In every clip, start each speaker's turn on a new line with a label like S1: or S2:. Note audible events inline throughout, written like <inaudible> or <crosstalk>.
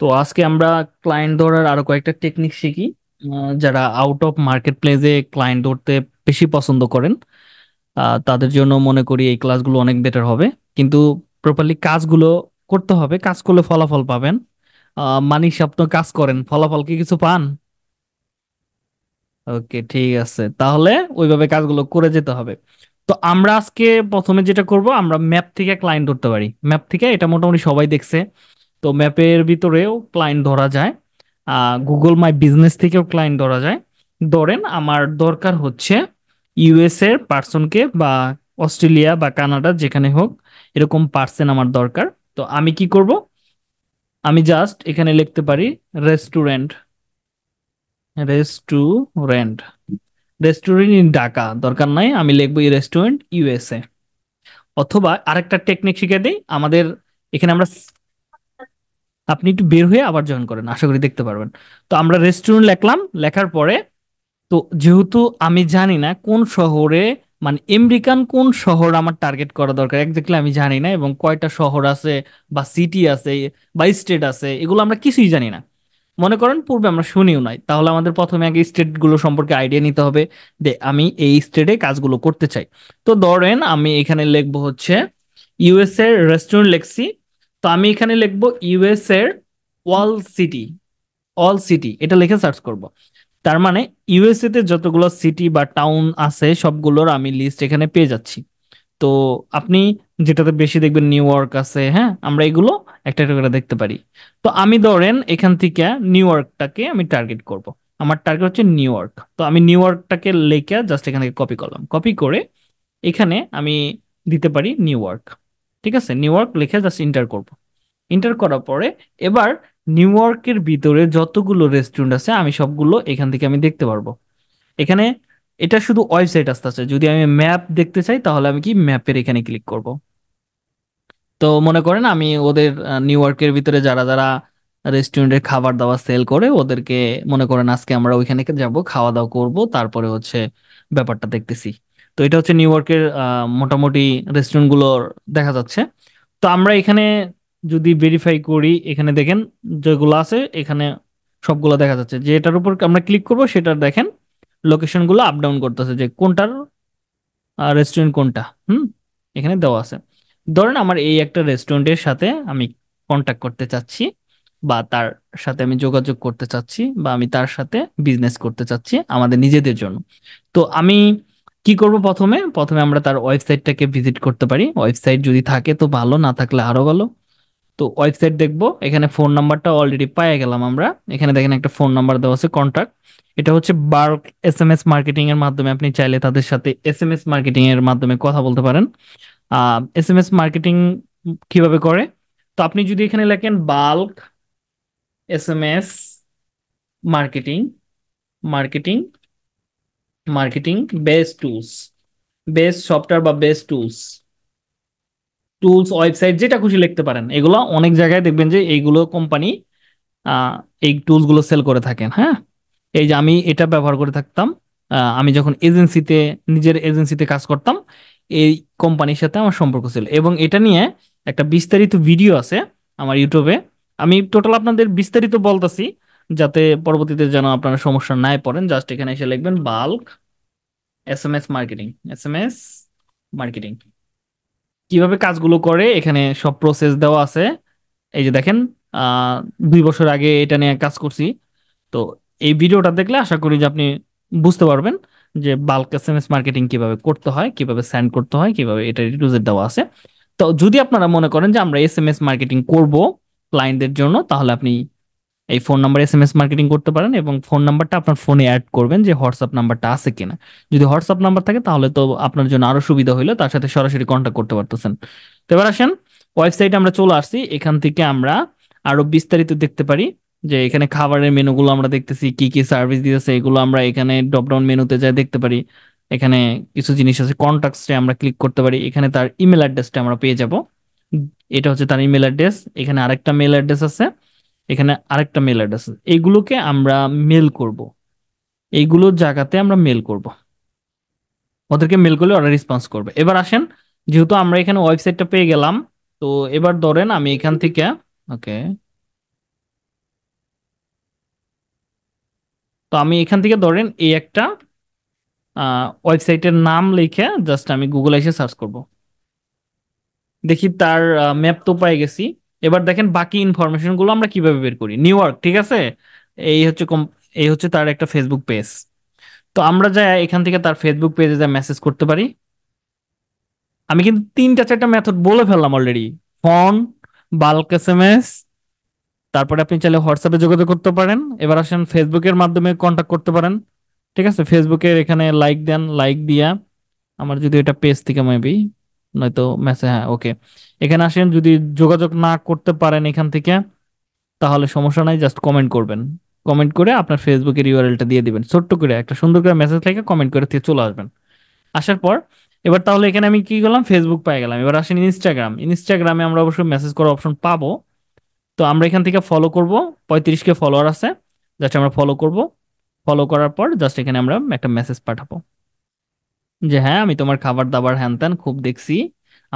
S1: তো আজকে আমরা ক্লায়েন্ট ধরার আরো কয়েকটা টেকনিক শিখি যারা আউট অফ মার্কেট প্লেসে ক্লায়েন্ট ধরতে বেশি পছন্দ করেন তাদের জন্য মনে করি এই ক্লাসগুলো অনেক বেটার হবে কিন্তু প্রপারলি কাজগুলো করতে হবে কাজ করলে ফলাফল পাবেন মানিক আপনি কাজ করেন ফলাফল কি কিছু পান ওকে ঠিক আছে তাহলে ওইভাবে কাজগুলো করে যেতে হবে তো আমরা আজকে প্রথমে যেটা করব আমরা ম্যাপ থেকে ক্লায়েন্ট ধরতে পারি ম্যাপ থেকে এটা মোটামুটি সবাই দেখছে তো ম্যাপের ভিতরেও ক্লায়েন্ট ধরা যায় গুগল মাই বিজনেস থেকেও ক্লায়েন্ট ধরা যায় ধরেন আমার দরকার হচ্ছে ইউএস এর পার্সনকে বা অস্ট্রেলিয়া বা কানাডা যেখানে হোক এরকম পার্সেন আমার দরকার তো আমি কি করব আমি জাস্ট এখানে লিখতে পারি restaurant restaurant restaurant in Dhaka দরকার নাই আমি লিখবো এই রেস্টুরেন্ট ইউএসএ অথবা আরেকটা টেকনিক শিখে দিই আমাদের এখানে আমরা আপনি একটু বের হয়ে আবার জয়েন করেন আশা করি দেখতে পারবেন তো আমরা রেস্টুরেন্ট লেখলাম লেখার পরে তো যেহেতু আমি জানি না কোন শহরে মানে আমেরিকান কোন শহর আমার টার্গেট করা দরকার একজাক্টলি আমি জানি না এবং কয়টা শহর আছে বা সিটি আছে বা স্টেট আছে এগুলো আমরা কিছুই জানি না মনে করেন পূর্বে আমরা শুনিও নাই তাহলে আমাদের প্রথমে আগে স্টেটগুলো সম্পর্কে আইডিয়া নিতে হবে যে আমি এই স্টেটে কাজগুলো করতে চাই তো ধরেন আমি এখানে লিখবো হচ্ছে ইউএস রেস্টুরেন্ট লেখছি তো আমি এখানে লিখব ইউএস এর অল সিটি অল সিটি এটা লিখে সার্চ করব তার মানে ইউএসএ তে যতগুলো সিটি বা টাউন আছে সবগুলোর আমি লিস্ট এখানে পেয়ে যাচ্ছি তো আপনি যেটাতে বেশি দেখবেন নিউ ইয়র্ক আছে হ্যাঁ আমরা এগুলো একটা একটা করে দেখতে পারি তো আমি ধরেন এখান থেকে নিউ ইয়র্কটাকে আমি টার্গেট করব আমার টার্গেট হচ্ছে নিউ ইয়র্ক তো আমি নিউ ইয়র্কটাকে লিখে জাস্ট এখান থেকে কপি করলাম কপি করে এখানে আমি দিতে পারি নিউ ইয়র্ক ঠিক আছে নিউ ইয়র্ক লিখে জাস্ট ইন্টার করব ইন্টার করার পরে এবার নিউ ইয়র্কের ভিতরে যতগুলো রেস্টুরেন্ট আছে আমি সবগুলো এখান থেকে আমি দেখতে পারবো এখানে এটা শুধু ওয়েবসাইট আসতে আছে যদি আমি ম্যাপ দেখতে চাই তাহলে আমি কি ম্যাপের এখানে ক্লিক করব তো মনে করেন আমি ওদের নিউ ইয়র্কের ভিতরে যারা যারা রেস্টুরেন্টের খাবার দাবার সেল করে ওদেরকে মনে করেন আজকে আমরা ওইখানে যাব খাওয়া দাওয়া করব তারপরে হচ্ছে ব্যাপারটা দেখতেছি তো এটা হচ্ছে নিউ ইয়র্কের মোটামুটি রেস্টুরেন্টগুলোর দেখা যাচ্ছে তো আমরা এখানে যদি ভেরিফাই করি এখানে দেখেন যেগুলো আছে এখানে সবগুলো দেখা যাচ্ছে যে এটার উপর আমরা ক্লিক করব সেটার দেখেন লোকেশনগুলো আপ ডাউন করতেছে যে কোনটার রেস্টুরেন্ট কোনটা হুম এখানে দেওয়া আছে ধরেন আমার এই একটা রেস্টুরেন্টের সাথে আমি কন্ট্যাক্ট করতে চাচ্ছি বা তার সাথে আমি যোগাযোগ করতে চাচ্ছি বা আমি তার সাথে বিজনেস করতে চাচ্ছি আমাদের নিজেদের জন্য তো আমি কি করব প্রথমে প্রথমে আমরা তার ওয়েবসাইটটাকে ভিজিট করতে পারি ওয়েবসাইট যদি থাকে তো ভালো না থাকলে আরো ভালো তো ওয়েবসাইট দেখব এখানে ফোন নাম্বারটা অলরেডি পেয়ে গেলাম আমরা এখানে দেখেন একটা ফোন নাম্বার দেওয়া আছে কন্ট্যাক্ট এটা হচ্ছে bulk S M S marketing এর মাধ্যমে আপনি চাইলে তাদের সাথে এস এম এস মার্কেটিং এর মাধ্যমে কথা বলতে পারেন এস এম এস মার্কেটিং কিভাবে করে তো আপনি যদি এখানে লেখেন bulk S M S marketing marketing marketing base tools base software বা বেস টুলস টুলস ওয়েবসাইট যেটা খুশি লিখতে পারেন এগুলো অনেক জায়গায় দেখবেন যে এইগুলো কোম্পানি এই টুলসগুলো সেল করে থাকেন হ্যাঁ এই যে আমি এটা ব্যবহার করে থাকতাম আমি যখন এজেন্সিতে নিজের এজেন্সিতে কাজ করতাম এই কোম্পানির সাথে আমার সম্পর্ক ছিল এবং এটা নিয়ে একটা বিস্তারিত ভিডিও আছে আমার ইউটিউবে আমি টোটাল আপনাদের বিস্তারিত বলতেছি যাতে পরবর্তীতে যেন আপনারা সমস্যা নাই পড়েন জাস্ট এখানে এসে লিখবেন bulk S M S marketing S M S marketing কিভাবে কাজগুলো করে এখানে সব প্রসেস দেওয়া আছে এই যে দেখেন দুই বছর আগে এটা নিয়ে কাজ করছি তো এই ভিডিওটা দেখলে আশা করি যে আপনি বুঝতে পারবেন যে bulk S M S marketing কিভাবে করতে হয় কিভাবে সেন্ড করতে হয় কিভাবে এটা রিডিউজের দেওয়া আছে তো যদি আপনারা মনে করেন যে আমরা এস এম এস মার্কেটিং করবো ক্লায়েন্টদের জন্য তাহলে আপনি এই phone number S M S marketing করতে পারেন এবং ফোন নাম্বারটা আপনার ফোনে অ্যাড করবেন যে হোয়াটসঅ্যাপ নাম্বারটা আছে কিনা যদি হোয়াটসঅ্যাপ নাম্বার থাকে তাহলে তো আপনার জন্য আরো সুবিধা হইলো তার সাথে সরাসরি কন্ট্যাক্ট করতে পারতেছেন তো এবার আসেন ওয়েবসাইটে আমরা চলে আসছি এখান থেকে আমরা আরো বিস্তারিত দেখতে পারি যে এখানে খাবারের মেনুগুলো আমরা দেখতেছি কি কি সার্ভিস দিতেছে এগুলো আমরা এখানে ডপডাউন মেনুতে যাই দেখতে পারি এখানে কিছু জিনিস আছে কন্ট্যাক্টসে আমরা ক্লিক করতে পারি এখানে তার ইমেল অ্যাড্রেসটা আমরা পেয়ে যাব এটা হচ্ছে তার ইমেল অ্যাড্রেস এখানে আরেকটা মেল অ্যাড্রেস আছে এখানে আরেকটা মেল অ্যাড্রেস এইগুলোকে আমরা মেল করব এইগুলোর জায়গাতে আমরা মেল করব ওদেরকে মেল করলে ওরা রেসপন্স করবে এবার আসেন যেহেতু আমরা এখানে ওয়েবসাইটটা পেয়ে গেলাম তো এবার ধরেন আমি এখান থেকে ওকে তো আমি এখান থেকে ধরেন এই একটা ওয়েবসাইটের নাম লিখে জাস্ট আমি গুগল এসে সার্চ করব দেখি তার ম্যাপ তো পাই গেছি এবার দেখেন বাকি ইনফরমেশনগুলো আমরা কিভাবে বের করি নিউ ইয়র্ক ঠিক আছে এই হচ্ছে এই হচ্ছে তার একটা ফেসবুক পেজ তো আমরা যাই এখান থেকে তার ফেসবুক পেজে যা মেসেজ করতে পারি আমি কিন্তু তিনটা চারটা মেথড বলে ফেললাম already phone bulk S M S তারপরে আপনি চাইলে হোয়াটসঅ্যাপে যোগাযোগ করতে পারেন এবার আসেন ফেসবুকের মাধ্যমে কন্ট্যাক্ট করতে পারেন ঠিক আছে ফেসবুকের এখানে লাইক দেন লাইক দিয়া আমার যদি এটা পেজ থেকে মেবি নয়তো মেসে হ্যাঁ ওকে এখানে আসেন যদি যোগাযোগ না করতে পারেন এখান থেকে তাহলে সমস্যা নাই জাস্ট কমেন্ট করবেন কমেন্ট করে আপনার ফেসবুকের ইউআরএলটা দিয়ে দিবেন ছোট্ট করে একটা সুন্দর করে মেসেজ থেকে কমেন্ট করে দিয়ে চলে আসবেন আসার পর এবার তাহলে এখানে আমি কি করলাম ফেসবুক পেয়ে গেলাম এবার আসেন ইনস্টাগ্রাম ইনস্টাগ্রামে আমরা অবশ্যই মেসেজ করার অপশন পাবো তো আমরা এখান থেকে ফলো করব পঁয়ত্রিশকে ফলোয়ার আছে জাস্ট আমরা ফলো করব ফলো করার পর জাস্ট এখানে আমরা একটা মেসেজ পাঠাবো যে হ্যাঁ আমি তোমার খাবার দাবার হ্যান ত্যান খুব দেখছি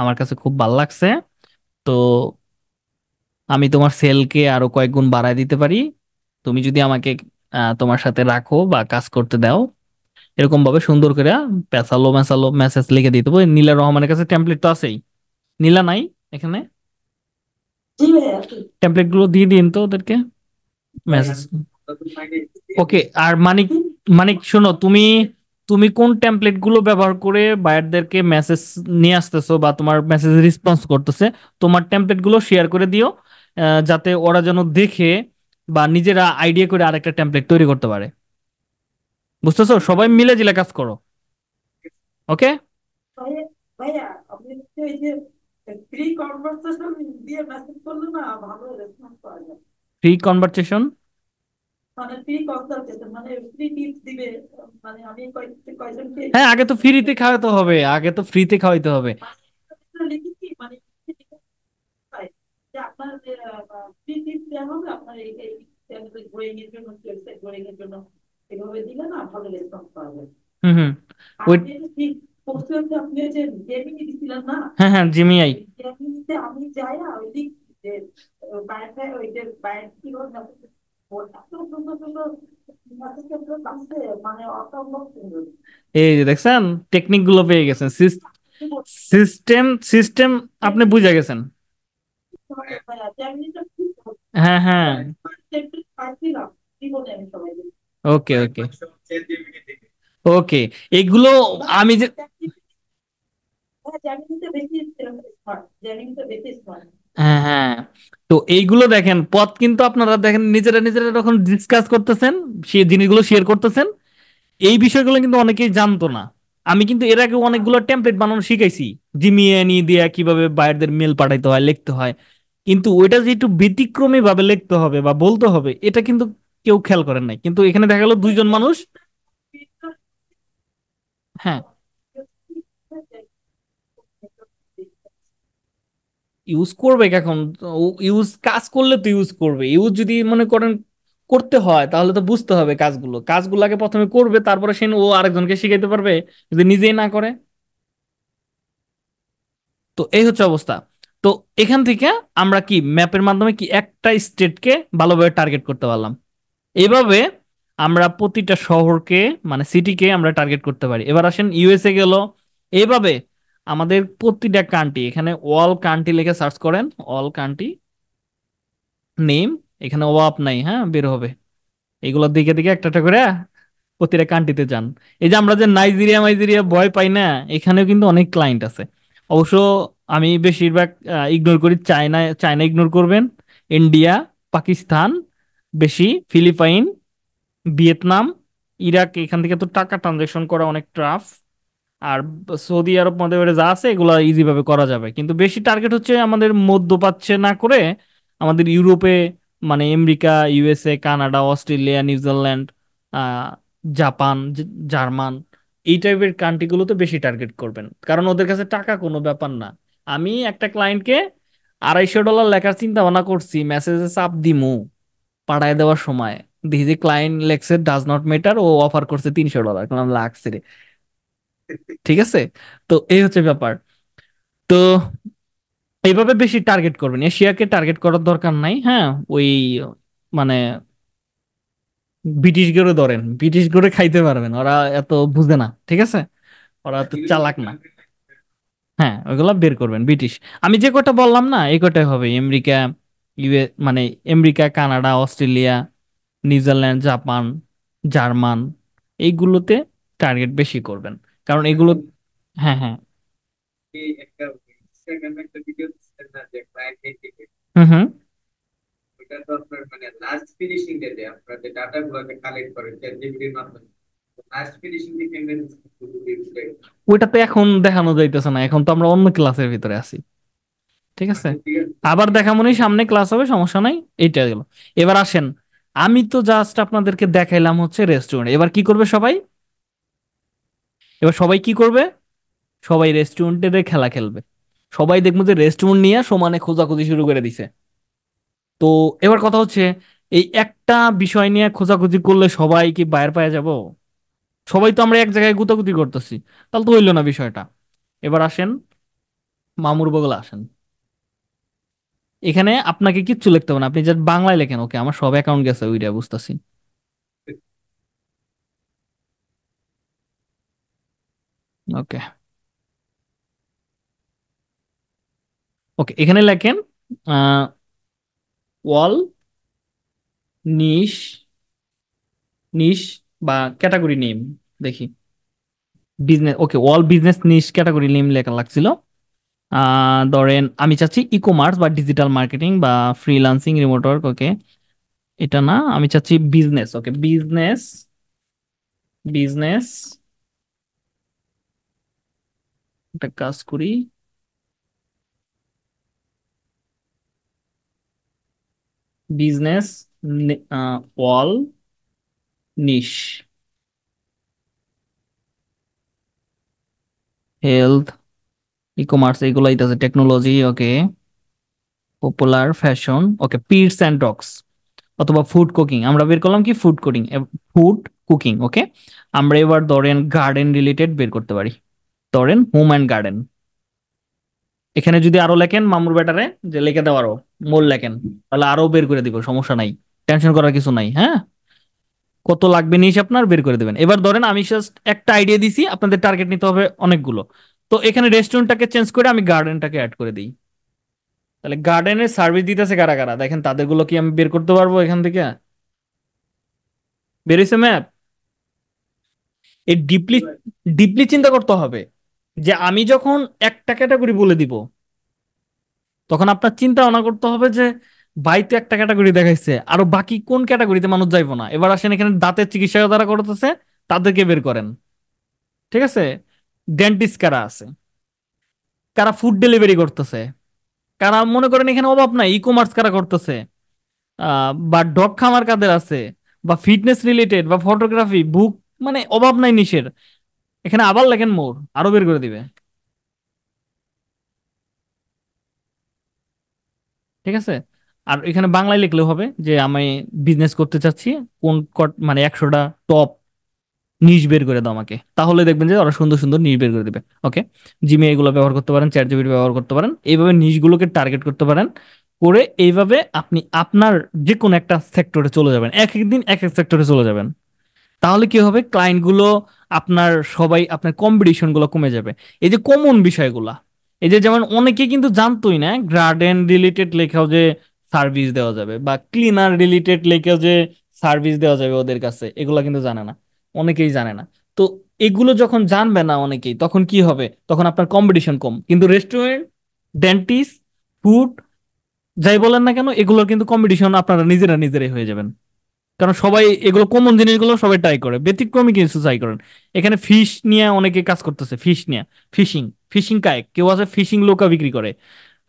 S1: আমার কাছে খুব ভাল লাগছে তো আমি তোমার সেলকে আরো কয়েক গুণ বাড়ায় দিতে পারি তুমি যদি আমাকে আহ, তোমার সাথে রাখো বা কাজ করতে দাও এরকম ভাবে সুন্দর করে প্যাসালো ম্যাসালো মেসেজ লিখে দিতে হবে নীলা রহমানের কাছে টেমপ্লেট তো আছেই নীলা নাই এখানে টেমপ্লেট গুলো দিয়ে দিন তো ওদেরকে মেসেজ ওকে আর মানিক মানিক শোনো তুমি তুমি কোন টেমপ্লেটগুলো ব্যবহার করে বায়ারদেরকে মেসেজ নিয়ে আসতেছো বা তোমার মেসেজ রেসপন্স করতেছে তোমার টেমপ্লেটগুলো শেয়ার করে দিও যাতে ওরা যেন দেখে বা নিজেরা আইডিয়া করে আরেকটা টেমপ্লেট তৈরি করতে পারে বুঝতেছো সবাই মিলে জিলে কাজ করো ওকে ফ্রি কনভার্সেশন মানে ফ্রি মানে দিবে মানে আমি হ্যাঁ আগে তো ফ্রিতে খাওয়াতে হবে আগে তো ফ্রিতে খাওয়াইতে হবে মানে মানে আপনার জন্য এভাবে দিলে না ভালো হুম হুম ঠিক আপনি যে না আমি যাই ওই যে হ্যাঁ, হ্যাঁ, ওই যে কি এই যে দেখছেন টেকনিক গুলো পেয়ে গেছেন সিস্টেম সিস্টেম আপনি বুঝে গেছেন হ্যাঁ হ্যাঁ ওকে ওকে ওকে এগুলো আমি যে হ্যাঁ, হ্যাঁ হ্যাঁ তো এইগুলো দেখেন পথ কিন্তু আপনারা দেখেন নিজেরা নিজেরা যখন ডিসকাস করতেছেন সে জিনিসগুলো শেয়ার করতেছেন এই বিষয়গুলো কিন্তু অনেকেই জানতো না আমি কিন্তু এর আগে অনেকগুলো টেমপ্লেট বানানো শিখাইছি জিমিয়ে নিয়ে দিয়া কিভাবে বাইরদের মেল পাঠাইতে হয় লিখতে হয় কিন্তু ওইটা যে একটু ব্যতিক্রমী ভাবে লিখতে হবে বা বলতে হবে এটা কিন্তু কেউ খেয়াল করেন নাই কিন্তু এখানে দেখা গেল দুইজন মানুষ হ্যাঁ ইউজ করবে এখন ইউজ কাজ করলে তো ইউজ করবে ইউজ যদি মনে করেন করতে হয় তাহলে তো বুঝতে হবে কাজগুলো কাজগুলোকে প্রথমে করবে তারপরে সে ও আরেকজনকে শিখাইতে পারবে যদি নিজেই না করে তো এই হচ্ছে অবস্থা তো এখান থেকে আমরা কি ম্যাপের মাধ্যমে কি একটা স্টেটকে ভালোভাবে টার্গেট করতে পারলাম এভাবে আমরা প্রতিটা শহরকে মানে সিটিকে আমরা টার্গেট করতে পারি এবার আসেন ইউএসএ গেল এভাবে আমাদের প্রতিটা কান্ট্রি এখানে অল কান্ট্রি লিখে সার্চ করেন অল কান্ট্রি নেম এখানে ওয়াপ নাই হ্যাঁ বের হবে এগুলোর দিকে দিকে একটা একটা করে প্রতিটা কান্ট্রিতে যান এই যে আমরা যে নাইজেরিয়া মাইজেরিয়া ভয় পাই না এখানেও কিন্তু অনেক ক্লায়েন্ট আছে অবশ্য আমি বেশিরভাগ ইগনোর করি চায়না চায়না ইগনোর করবেন ইন্ডিয়া পাকিস্তান বেশি ফিলিপাইন ভিয়েতনাম ইরাক এখান থেকে তো টাকা ট্রানজেকশন করা অনেক ট্রাফ আর সৌদি আরব মধ্যে যা আছে এগুলো ইজি ভাবে করা যাবে কিন্তু বেশি টার্গেট হচ্ছে আমাদের মধ্যপ্রাচ্যে না করে আমাদের ইউরোপে মানে America USA Canada Australia New Zealand Japan German এই টাইপের কান্ট্রিগুলোতে বেশি টার্গেট করবেন কারণ ওদের কাছে টাকা কোনো ব্যাপার না আমি একটা ক্লায়েন্টকে আড়াইশো ডলার লেখার চিন্তা ভাবনা করছি মেসেজে চাপ দিমু পাঠায় দেওয়ার সময় দেখি যে ক্লায়েন্ট লেখসে ডাজ নট মেটার ও অফার করছে তিনশো ডলার লাগছে রে ঠিক আছে তো এই হচ্ছে ব্যাপার তো এইভাবে বেশি টার্গেট করবেন এশিয়াকে টার্গেট করার দরকার নাই হ্যাঁ ওই মানে ব্রিটিশ গড়ে ধরেন ব্রিটিশ গড়ে খাইতে পারবেন ওরা এত বুঝে না ঠিক আছে ওরা তো চালাক না হ্যাঁ ওগুলা বের করবেন ব্রিটিশ আমি যে কটা বললাম না এই কটাই হবে আমেরিকা ইউএ মানে America Canada Australia New Zealand Japan German এইগুলোতে টার্গেট বেশি করবেন কারণ এগুলো হ্যাঁ হ্যাঁ মানে ওইটা তো এখন দেখানো যাইতেছে না এখন তো আমরা অন্য ক্লাসের ভিতরে আছি ঠিক আছে আচ্ছা, আবার দেখা মনে সামনে ক্লাস হবে সমস্যা নাই এইটা গেল এবার আসেন আমি তো জাস্ট আপনাদেরকে দেখাইলাম হচ্ছে রেস্টুরেন্ট এবার কি করবে সবাই এবার সবাই কি করবে সবাই রেস্টুরেন্টের খেলা খেলবে সবাই দেখবো যে রেস্টুরেন্ট নিয়ে সমানে খোঁজাখুঁজি শুরু করে দিছে তো এবার কথা হচ্ছে এই একটা বিষয় নিয়ে খোঁজাখুঁজি করলে সবাই কি বাইরে পায়ে যাব সবাই তো আমরা এক জায়গায় গুতাগুতি করতেছি তাহলে তো হইলো না বিষয়টা এবার আসেন মামুর বগলা আসেন এখানে আপনাকে কিচ্ছু লিখতে হবে না আপনি জাস্ট বাংলায় লেখেন ওকে আমার সব অ্যাকাউন্ট গেছে ওইটা বুঝতেছি ওকে ওকে এখানে লেখেন ওয়াল নিশ নিশ বা ক্যাটাগরি নেম দেখি business okay wall business niche category name লেখা লাগছিল ধরেন আমি চাচ্ছি ই কমার্স বা ডিজিটাল মার্কেটিং বা ফ্রিলান্সিং রিমোট ওয়ার্ক ওকে এটা না আমি চাচ্ছি বিজনেস ওকে বিজনেস বিজনেস একটা কাজ করি business wall niche health e commerce এইগুলো আছে technology okay popular fashion okay pets and dogs অথবা ফুড কুকিং আমরা বের করলাম কি food cooking food cooking okay আমরা এবার ধরেন গার্ডেন রিলেটেড বের করতে পারি ধরেন হোম অ্যান্ড গার্ডেন এখানে যদি আরো লেখেন মামুর ব্যাটারে যে লেখে দেওয়ার মোল লেখেন তাহলে আরো বের করে দিব সমস্যা নাই টেনশন করার কিছু নাই হ্যাঁ কত লাগবে নিয়ে আপনার বের করে দেবেন এবার ধরেন আমি জাস্ট একটা আইডিয়া দিছি আপনাদের টার্গেট নিতে হবে অনেকগুলো তো এখানে রেস্টুরেন্টটাকে চেঞ্জ করে আমি গার্ডেনটাকে অ্যাড করে দিই তাহলে গার্ডেনের সার্ভিস দিতেছে কারা কারা দেখেন তাদেরগুলো কি আমি বের করতে পারবো এখান থেকে বেরিয়েছে ম্যাপ এই ডিপলি ডিপলি চিন্তা করতে হবে যে আমি যখন একটা ক্যাটাগরি বলে দিব তখন আপনার চিন্তা ভাবনা করতে হবে যে ভাই তো একটা ক্যাটাগরি দেখাইছে আরো বাকি কোন ক্যাটাগরিতে মানুষ যাইবো না এবার আসেন এখানে দাঁতের চিকিৎসা যারা করতেছে তাদেরকে বের করেন ঠিক আছে ডেন্টিস্ট কারা আছে কারা ফুড ডেলিভারি করতেছে কারা মনে করেন এখানে অভাব নাই ই কমার্স কারা করতেছে বা ডগ খামার কাদের আছে বা ফিটনেস রিলেটেড বা ফটোগ্রাফি বুক মানে অভাব নাই নিষের এখানে আবার লেখেন মোর আরো বের করে দিবে ঠিক আছে আর এখানে বাংলায় লিখলেও হবে যে আমি বিজনেস করতে চাচ্ছি কোন কট মানে একশোটা টপ নিজ বের করে দাও আমাকে তাহলে দেখবেন যে ওরা সুন্দর সুন্দর নিজ বের করে দেবে ওকে জিমে এগুলো ব্যবহার করতে পারেন চ্যাট জিবি ব্যবহার করতে পারেন এইভাবে নিজগুলোকে টার্গেট করতে পারেন করে এইভাবে আপনি আপনার যে কোনো একটা সেক্টরে চলে যাবেন এক একদিন এক এক সেক্টরে চলে যাবেন তাহলে কি হবে ক্লায়েন্টগুলো আপনার সবাই আপনার কম্পিটিশনগুলো কমে যাবে এই যে কমন বিষয়গুলো এই যে যেমন অনেকে কিন্তু জানতোই না গার্ডেন রিলেটেড লেখাও যে সার্ভিস দেওয়া যাবে বা ক্লিনার রিলেটেড লেখাও যে সার্ভিস দেওয়া যাবে ওদের কাছে এগুলো কিন্তু জানে না অনেকেই জানে না তো এগুলো যখন জানবে না অনেকেই তখন কি হবে তখন আপনার কম্পিটিশন কম কিন্তু রেস্টুরেন্ট ডেন্টিস্ট ফুড যাই বলেন না কেন এগুলোর কিন্তু কম্পিটিশন আপনারা নিজেরা নিজেরাই হয়ে যাবেন কারণ সবাই এগুলো কমন জিনিসগুলো সবাই ট্রাই করে ব্যতিক্রমী কিছু ট্রাই করেন এখানে ফিশ নিয়ে অনেকে কাজ করতেছে ফিশ নিয়ে ফিশিং ফিশিং কায়ক কেউ আছে ফিশিং লোকা বিক্রি করে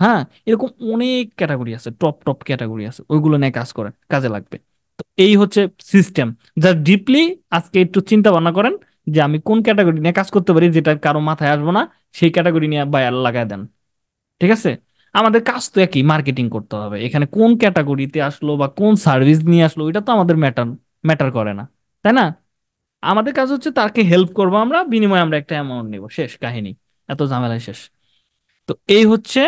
S1: হ্যাঁ এরকম অনেক ক্যাটাগরি আছে টপ টপ ক্যাটাগরি আছে ওইগুলো নিয়ে কাজ করেন কাজে লাগবে তো এই হচ্ছে সিস্টেম যা ডিপলি আজকে একটু চিন্তা ভাবনা করেন যে আমি কোন ক্যাটাগরি নিয়ে কাজ করতে পারি যেটা কারো মাথায় আসবো না সেই ক্যাটাগরি নিয়ে বায়ার লাগায় দেন ঠিক আছে আমাদের কাজ তো একই মার্কেটিং করতে হবে এখানে কোন ক্যাটাগরিতে আসলো বা কোন সার্ভিস নিয়ে আসলো ওইটা তো আমাদের ম্যাটার ম্যাটার করে না তাই না আমাদের কাজ হচ্ছে তাকে হেল্প করবো আমরা বিনিময়ে আমরা একটা অ্যামাউন্ট নেব শেষ কাহিনী এত ঝামেলা শেষ তো এই হচ্ছে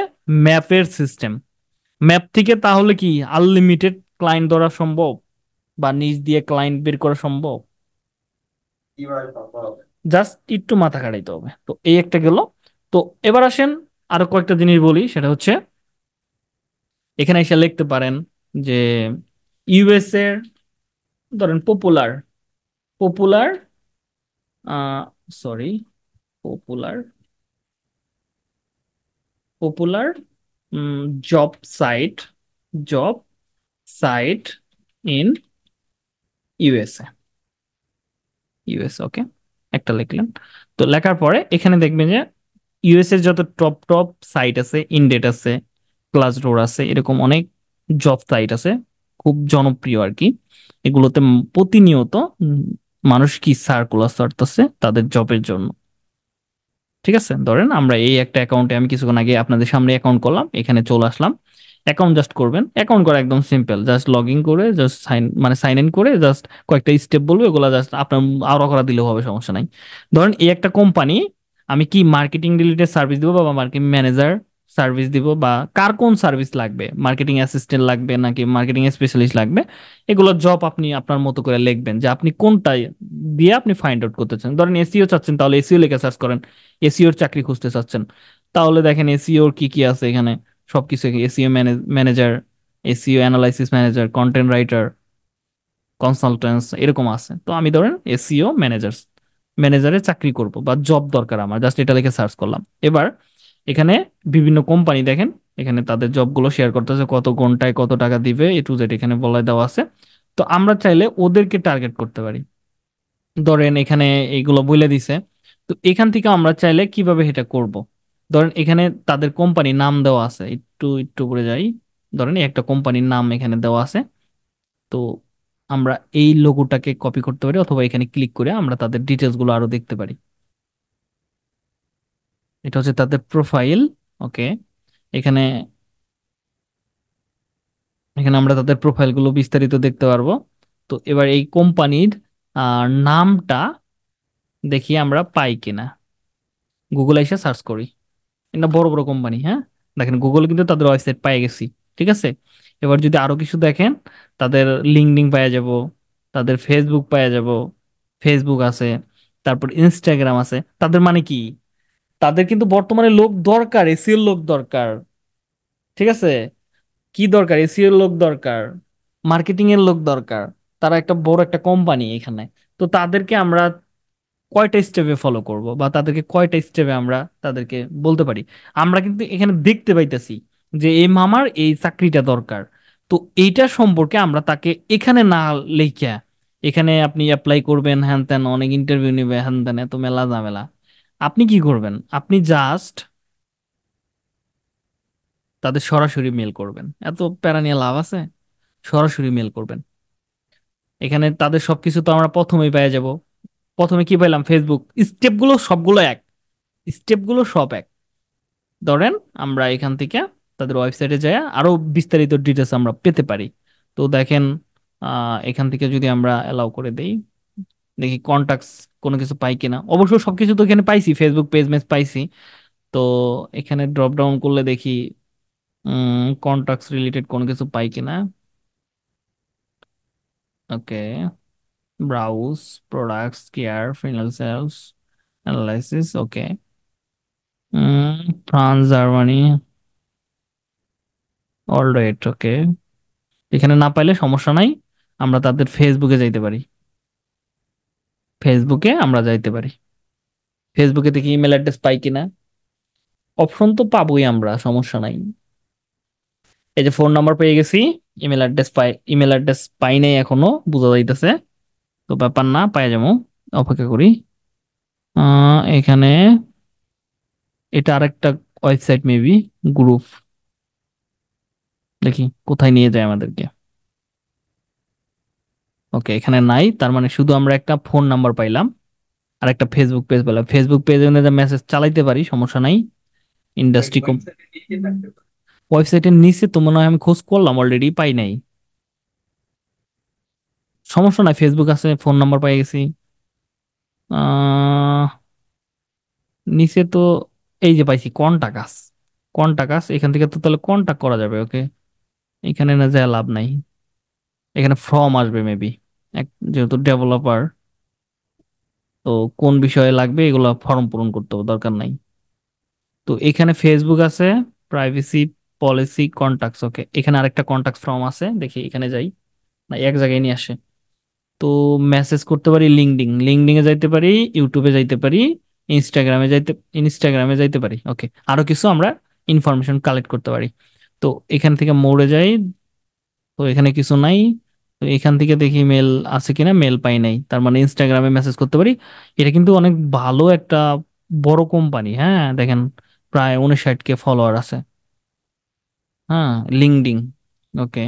S1: ম্যাপের সিস্টেম ম্যাপ থেকে তাহলে কি আনলিমিটেড ক্লায়েন্ট ধরা সম্ভব বা নিজ দিয়ে ক্লায়েন্ট বের করা সম্ভব জাস্ট একটু মাথা কাটাইতে হবে তো এই একটা গেল তো এবার আসেন আরো কয়েকটা জিনিস বলি সেটা হচ্ছে এখানে এসে লিখতে পারেন যে ইউএস এর ধরেন popular popular sorry popular popular job site job site in USA US okay একটা লিখলেন তো লেখার পরে এখানে দেখবেন যে ইউএস এর যত টপ টপ সাইট আছে ইনডেট আছে ক্লাস ডোর আছে এরকম অনেক জব সাইট আছে খুব জনপ্রিয় আর কি এগুলোতে প্রতিনিয়ত মানুষ কি সার্কুলার সারতেছে তাদের জবের জন্য ঠিক আছে ধরেন আমরা এই একটা অ্যাকাউন্টে আমি কিছুক্ষণ আগে আপনাদের সামনে অ্যাকাউন্ট করলাম এখানে চলে আসলাম অ্যাকাউন্ট জাস্ট করবেন অ্যাকাউন্ট করা একদম সিম্পল জাস্ট লগ ইন করে জাস্ট সাইন মানে সাইন ইন করে জাস্ট কয়েকটা স্টেপ বলবে ওগুলো জাস্ট আপনার আরও করা দিলেও হবে সমস্যা নাই ধরেন এই একটা কোম্পানি আমি কি মার্কেটিং রিলেটেড সার্ভিস দিব বা মার্কেটিং ম্যানেজার সার্ভিস দিব বা কার কোন সার্ভিস লাগবে মার্কেটিং অ্যাসিস্ট্যান্ট লাগবে নাকি মার্কেটিং স্পেশালিস্ট লাগবে এগুলো জব আপনি আপনার মতো করে লিখবেন যে আপনি কোনটাই দিয়ে আপনি ফাইন্ড আউট করতে চান ধরেন এসিও e চাচ্ছেন তাহলে এসিও লেখা সার্চ করেন এসিওর e চাকরি খুঁজতে চাচ্ছেন তাহলে দেখেন এসিওর e কি কি আছে এখানে সব কিছু SEO manager SEO analysis manager content writer consultants এরকম আছে তো আমি ধরেন এসিও ম্যানেজার ম্যানেজারের চাকরি করব বা জব দরকার আমার জাস্ট এটা লিখে সার্চ করলাম এবার এখানে বিভিন্ন কোম্পানি দেখেন এখানে তাদের জবগুলো শেয়ার করতেছে কত ঘন্টায় কত টাকা দিবে এ টু জেড এখানে বলে দেওয়া আছে তো আমরা চাইলে ওদেরকে টার্গেট করতে পারি ধরেন এখানে এগুলো বলে দিছে তো এখান থেকে আমরা চাইলে কিভাবে এটা করব ধরেন এখানে তাদের কোম্পানি নাম দেওয়া আছে একটু একটু করে যাই ধরেন একটা কোম্পানির নাম এখানে দেওয়া আছে তো আমরা এই লোগোটাকে কপি করতে পারি অথবা এখানে ক্লিক করে আমরা তাদের ডিটেলসগুলো আরো দেখতে পারি এটা হচ্ছে তাদের প্রোফাইল ওকে এখানে এখানে আমরা তাদের প্রোফাইলগুলো বিস্তারিত দেখতে পারবো তো এবার এই কোম্পানির নামটা দেখি আমরা পাই কিনা গুগল এসে সার্চ করি এটা বড় বড় কোম্পানি হ্যাঁ দেখেন গুগল কিন্তু তাদের ওয়েবসাইট পাই গেছি ঠিক আছে এবার যদি আরো কিছু দেখেন তাদের লিঙ্কডিং পাওয়া যাব তাদের ফেসবুক পাওয়া যাব ফেসবুক আছে তারপর ইনস্টাগ্রাম আছে তাদের মানে কি তাদের কিন্তু বর্তমানে লোক দরকার এসিও লোক দরকার ঠিক আছে কি দরকার এসিও লোক দরকার মার্কেটিং এর লোক দরকার তারা একটা বড় একটা কোম্পানি এখানে তো তাদেরকে আমরা কয়টা স্টেপে ফলো করব বা তাদেরকে কয়টা স্টেপে আমরা তাদেরকে বলতে পারি আমরা কিন্তু এখানে দেখতে পাইতেছি যে এই মামার এই চাকরিটা দরকার তো এইটা সম্পর্কে আমরা তাকে এখানে না লেখা এখানে আপনি অ্যাপ্লাই করবেন হ্যান ত্যান অনেক ইন্টারভিউ নেবে হ্যান ত্যান এত মেলা ঝামেলা আপনি কি করবেন আপনি জাস্ট তাদের সরাসরি মেল করবেন এত প্যারা নিয়ে লাভ আছে সরাসরি মেল করবেন এখানে তাদের সবকিছু তো আমরা প্রথমেই পেয়ে যাব প্রথমে কি পাইলাম ফেসবুক স্টেপগুলো সবগুলো এক স্টেপগুলো সব এক ধরেন আমরা এখান থেকে তাদের ওয়েবসাইটে যায় আরো বিস্তারিত ডিটেলস আমরা পেতে পারি তো দেখেন এখান থেকে যদি আমরা অ্যালাউ করে দেই দেখি কন্ট্যাক্টস কোনো কিছু পাই কিনা অবশ্য সবকিছু তো এখানে পাইছি ফেসবুক পেজ মেজ পাইছি তো এখানে ড্রপ ডাউন করলে দেখি কন্ট্যাক্টস রিলেটেড কোনো কিছু পাই কিনা okay browse products care final sales analysis okay France Germany all right okay এখানে না পাইলে সমস্যা নাই আমরা তাদের ফেসবুকে যাইতে পারি ফেসবুকে আমরা যাইতে পারি ফেসবুকে দেখি ইমেল অ্যাড্রেস পাই কিনা অপশন তো পাবোই আমরা সমস্যা নাই এই যে ফোন নাম্বার পেয়ে গেছি ইমেল অ্যাড্রেস পাই ইমেল অ্যাড্রেস পাই নাই এখনো বোঝা যাইতেছে তো ব্যাপার না পাই যাবো অপেক্ষা করি এখানে এটা আরেকটা ওয়েবসাইট মেবি গ্রুপ দেখি কোথায় নিয়ে যায় আমাদেরকে ওকে এখানে নাই তার মানে শুধু আমরা একটা ফোন নাম্বার পাইলাম আর একটা ফেসবুক পেজ পাইলাম ফেসবুক পেজে মেসেজ চালাইতে পারি সমস্যা নাই ইন্ডাস্ট্রি ওয়েবসাইটের নিচে তো মনে হয় আমি খোঁজ করলাম অলরেডি পাই নাই সমস্যা নাই ফেসবুক আছে ফোন নাম্বার পাই গেছি নিচে তো এই যে পাইছি কন্টাকাস কন্টাকাস এখান থেকে তো তাহলে কন্টাক্ট করা যাবে ওকে এখানে না যায় লাভ নাই এখানে ফর্ম আসবে মেবি এক যেহেতু ডেভেলপার তো কোন বিষয়ে লাগবে এগুলো ফর্ম পূরণ করতে হবে দরকার নাই তো এখানে ফেসবুক আছে প্রাইভেসি পলিসি কন্ট্যাক্টস ওকে এখানে আরেকটা কন্ট্যাক্ট ফর্ম আছে দেখি এখানে যাই না এক জায়গায় নিয়ে আসে তো মেসেজ করতে পারি লিঙ্কডিং লিঙ্কডিংয়ে যাইতে পারি ইউটিউবে যাইতে পারি ইনস্টাগ্রামে যাইতে ইনস্টাগ্রামে যাইতে পারি ওকে আরো কিছু আমরা ইনফরমেশন কালেক্ট করতে পারি তো এখান থেকে মোড়ে যাই তো এখানে কিছু নাই তো এখান থেকে দেখি মেল আছে কিনা মেল পাই নাই তার মানে ইনস্টাগ্রামে মেসেজ করতে পারি এটা কিন্তু অনেক ভালো একটা বড় কোম্পানি হ্যাঁ দেখেন প্রায় উনষাট কে ফলোয়ার আছে হ্যাঁ লিঙ্কডিং ওকে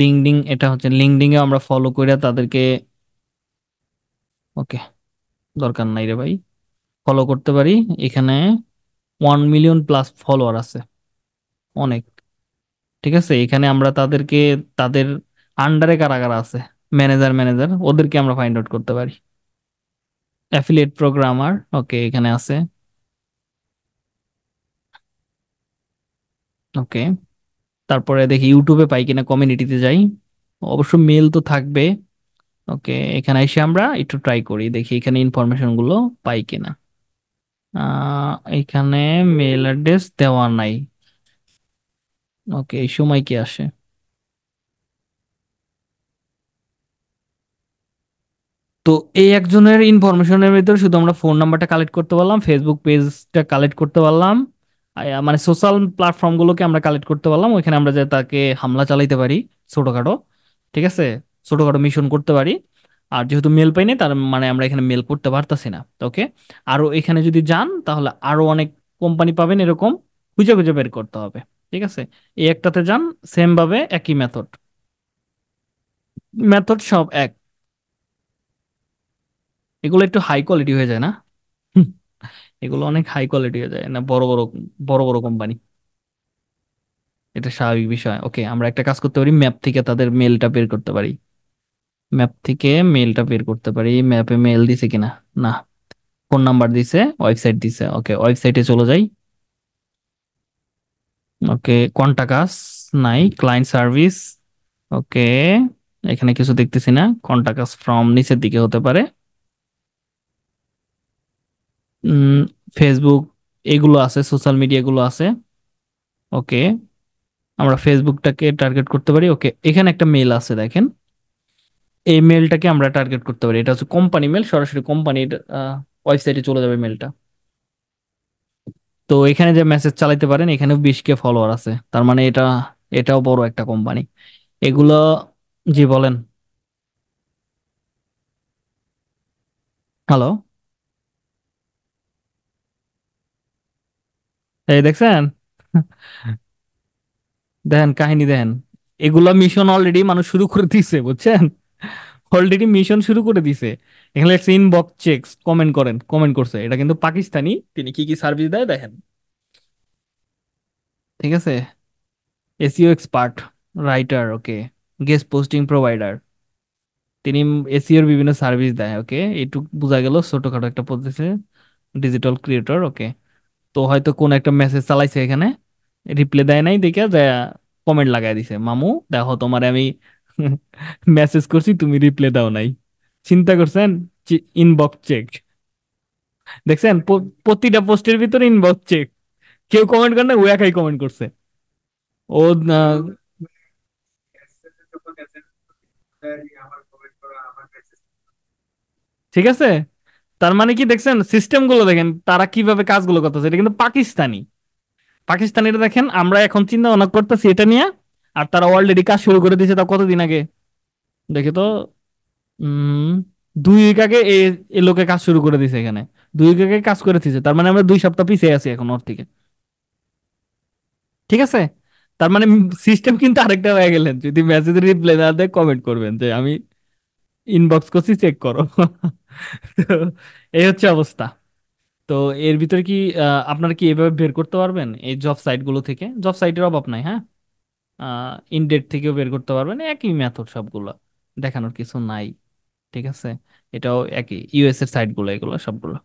S1: লিঙ্কডিং এটা হচ্ছে লিঙ্কডিং এ আমরা ফলো করে তাদেরকে ওকে দরকার নাই রে ভাই ফলো করতে পারি এখানে ওয়ান মিলিয়ন প্লাস ফলোয়ার আছে অনেক ঠিক আছে এখানে আমরা তাদেরকে তাদের আন্ডারে কারা কারা আছে ম্যানেজার ম্যানেজার ওদেরকে আমরা ফাইন্ড আউট করতে পারি অ্যাফিলিয়েট প্রোগ্রামার ওকে এখানে আছে ওকে তারপরে দেখি ইউটিউবে পাই কিনা কমিউনিটিতে যাই অবশ্য মেল তো থাকবে ওকে এখানে এসে আমরা একটু ট্রাই করি দেখি এখানে ইনফরমেশনগুলো পাই কিনা এখানে মেল অ্যাড্রেস দেওয়া নাই ওকে এই সময় কি আসে তো এই একজনের ইনফরমেশনের ভিতরে শুধু আমরা ফোন নাম্বারটা কালেক্ট করতে পারলাম ফেসবুক পেজটা কালেক্ট করতে পারলাম মানে সোশ্যাল প্ল্যাটফর্মগুলোকে আমরা কালেক্ট করতে পারলাম ওইখানে আমরা যে তাকে হামলা চালাইতে পারি ছোটোখাটো ঠিক আছে ছোটোখাটো মিশন করতে পারি আর যেহেতু মেল পাইনি তার মানে আমরা এখানে মেল করতে পারতাছি না ওকে আরও এখানে যদি যান তাহলে আরও অনেক কোম্পানি পাবেন এরকম খুঁজে খুঁজে বের করতে হবে ঠিক আছে এই একটাতে যান সেমভাবে একই মেথড মেথড সব এক এগুলো একটু হাই কোয়ালিটি হয়ে যায় না <laughs> এগুলো অনেক হাই কোয়ালিটি হয়ে যায় না বড় বড় বড় বড় কোম্পানি এটা স্বাভাবিক বিষয় ওকে আমরা একটা কাজ করতে পারি ম্যাপ থেকে তাদের মেলটা বের করতে পারি ম্যাপ থেকে মেলটা বের করতে পারি ম্যাপে মেল দিছে কিনা না ফোন নাম্বার দিছে ওয়েবসাইট দিছে ওকে ওয়েবসাইটে চলে যাই ওকে কন্ট্যাক্ট নাই ক্লায়েন্ট সার্ভিস ওকে এখানে কিছু দেখতেছি না কন্ট্যাক্ট ফ্রম নিচের দিকে হতে পারে ফেসবুক এগুলো আছে সোশ্যাল মিডিয়াগুলো আছে ওকে আমরা ফেসবুকটাকে টার্গেট করতে পারি ওকে এখানে একটা মেল আছে দেখেন এই মেলটাকে আমরা টার্গেট করতে পারি এটা হচ্ছে কোম্পানি মেল সরাসরি কোম্পানির ওয়েবসাইটে চলে যাবে মেলটা তো এখানে যে মেসেজ চালাইতে পারেন এখানেও বিশ কে ফলোয়ার আছে তার মানে এটা এটাও বড় একটা কোম্পানি এগুলো জি বলেন হ্যালো এই দেখছেন দেখেন কাহিনী দেখেন এগুলা মিশন অলরেডি মানুষ শুরু করে দিছে বুঝছেন অলরেডি মিশন শুরু করে দিছে এখানে লেখছে ইনবক্স চেকস কমেন্ট করেন কমেন্ট করছে এটা কিন্তু পাকিস্তানি তিনি কি কি সার্ভিস দেয় দেখেন ঠিক আছে SEO expert writer okay guest posting provider তিনি এসিওর e বিভিন্ন সার্ভিস দেয় ওকে এইটুকু বোঝা গেল ছোটখাটো একটা পদ্ধতি ডিজিটাল ক্রিয়েটর ওকে তো হয়তো কোন একটা মেসেজ চালাইছে এখানে রিপ্লাই দেয় নাই দেখে কমেন্ট লাগাই দিছে মামু দেখো তোমার আমি মেসেজ করছি তুমি রিপ্লাই দাও নাই চিন্তা করছেন ইনবক্স চেক দেখছেন প্রতিটা পোস্টের ভিতরে ইনবক্স চেক কেউ কমেন্ট করে না ও একাই কমেন্ট করছে ও ঠিক আছে তার মানে কি দেখছেন সিস্টেম গুলো দেখেন তারা কিভাবে কাজগুলো করতেছে এটা কিন্তু পাকিস্তানি পাকিস্তানিরা দেখেন আমরা এখন চিন্তা ভাবনা করতেছি এটা নিয়ে আর তারা অলরেডি কাজ শুরু করে দিয়েছে তা কতদিন আগে দেখে তো উম দুই উইক আগে এ লোকে কাজ শুরু করে দিয়েছে এখানে দুই উইক আগে কাজ করে দিয়েছে তার মানে আমরা দুই সপ্তাহ পিছিয়ে আছি এখন ওর থেকে ঠিক আছে তার মানে সিস্টেম কিন্তু আরেকটা হয়ে গেলেন যদি মেসেজ রিপ্লাই না দেয় কমেন্ট করবেন যে আমি ইনবক্স করছি চেক করো <laughs> এই হচ্ছে অবস্থা তো এর ভিতরে কি আপনারা কি এভাবে বের করতে পারবেন এই জব সাইটগুলো থেকে জব সাইটের অভাব নাই হ্যাঁ ইনডেট থেকেও বের করতে পারবেন একই মেথড সবগুলো দেখানোর কিছু নাই ঠিক আছে এটাও একই ইউএস এর সাইটগুলো এগুলো সবগুলো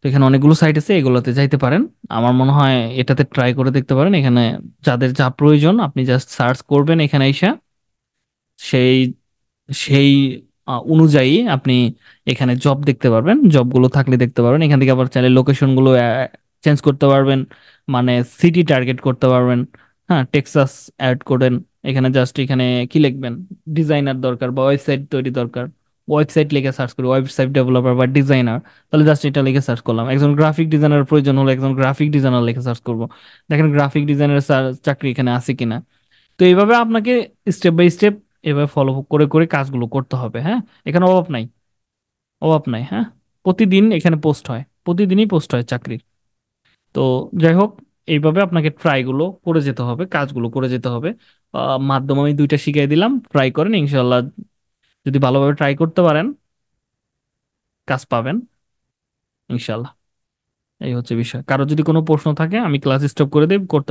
S1: তো এখানে অনেকগুলো সাইট আছে এগুলোতে যাইতে পারেন আমার মনে হয় এটাতে ট্রাই করে দেখতে পারেন এখানে যাদের যা প্রয়োজন আপনি জাস্ট সার্চ করবেন এখানে এসে সেই সেই অনুযায়ী আপনি এখানে জব দেখতে পারবেন জবগুলো থাকলে দেখতে পারবেন এখান থেকে আবার চাইলে লোকেশনগুলো চেঞ্জ করতে পারবেন মানে সিটি টার্গেট করতে পারবেন হ্যাঁ টেক্সাস অ্যাড করেন এখানে জাস্ট এখানে কি লিখবেন ডিজাইনার দরকার বা ওয়েবসাইট তৈরি দরকার ওয়েবসাইট লিখে সার্চ করি ওয়েবসাইট ডেভেলপার বা ডিজাইনার তাহলে জাস্ট এটা লিখে সার্চ করলাম একজন গ্রাফিক ডিজাইনার প্রয়োজন হলো একজন গ্রাফিক ডিজাইনার লিখে সার্চ করব দেখেন গ্রাফিক ডিজাইনার চাকরি এখানে আছে কিনা তো এইভাবে আপনাকে স্টেপ বাই স্টেপ এভাবে ফলো করে করে কাজগুলো করতে হবে হ্যাঁ এখানে অভাব নাই অভাব নাই হ্যাঁ প্রতিদিন এখানে পোস্ট হয় প্রতিদিনই পোস্ট হয় চাকরির তো যাই হোক এইভাবে আপনাকে ট্রাইগুলো করে যেতে হবে কাজগুলো করে যেতে হবে মাধ্যম আমি দুইটা শিখিয়ে দিলাম ট্রাই করেন ইনশাল্লাহ যদি ভালোভাবে ট্রাই করতে পারেন কাজ পাবেন ইনশাল্লাহ এই হচ্ছে বিষয় কারো যদি কোনো প্রশ্ন থাকে আমি ক্লাস স্টপ করে দেব করতে